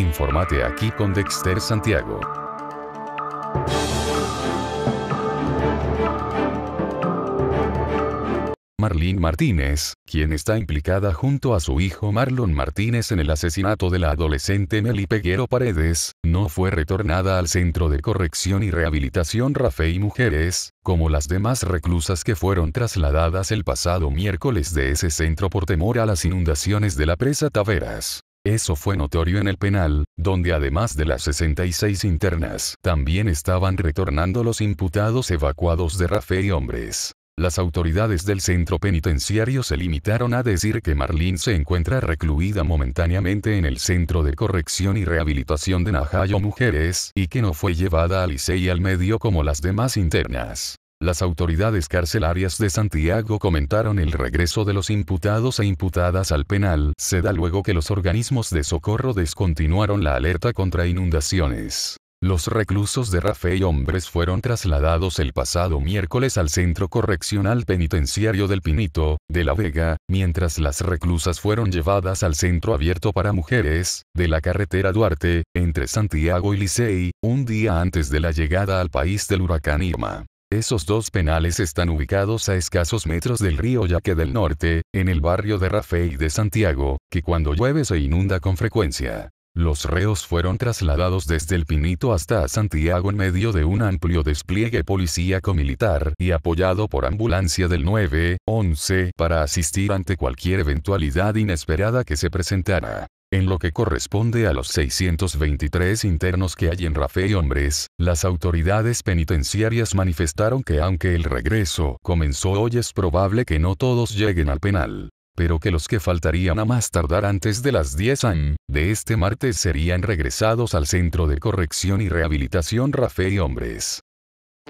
Infórmate aquí con Dexter Santiago. Marlene Martínez, quien está implicada junto a su hijo Marlon Martínez en el asesinato de la adolescente Meli Peguero Paredes, no fue retornada al Centro de Corrección y Rehabilitación Rafe y Mujeres, como las demás reclusas que fueron trasladadas el pasado miércoles de ese centro por temor a las inundaciones de la presa Taveras. Eso fue notorio en el penal, donde además de las 66 internas, también estaban retornando los imputados evacuados de Rafe y hombres. Las autoridades del centro penitenciario se limitaron a decir que Marlene se encuentra recluida momentáneamente en el Centro de Corrección y Rehabilitación de Najayo Mujeres y que no fue llevada al Licey al medio como las demás internas. Las autoridades carcelarias de Santiago comentaron el regreso de los imputados e imputadas al penal, se da luego que los organismos de socorro descontinuaron la alerta contra inundaciones. Los reclusos de Rafe y Hombres fueron trasladados el pasado miércoles al Centro Correccional Penitenciario del Pinito, de La Vega, mientras las reclusas fueron llevadas al Centro Abierto para Mujeres, de la carretera Duarte, entre Santiago y Licey, un día antes de la llegada al país del huracán Irma. Esos dos penales están ubicados a escasos metros del río Yaque del Norte, en el barrio de Rafey de Santiago, que cuando llueve se inunda con frecuencia. Los reos fueron trasladados desde el Pinito hasta Santiago en medio de un amplio despliegue policíaco-militar y apoyado por ambulancia del 9-11 para asistir ante cualquier eventualidad inesperada que se presentara. En lo que corresponde a los 623 internos que hay en Rafe y Hombres, las autoridades penitenciarias manifestaron que aunque el regreso comenzó hoy es probable que no todos lleguen al penal pero que los que faltarían a más tardar antes de las 10 de este martes serían regresados al Centro de Corrección y Rehabilitación Rafe y Hombres.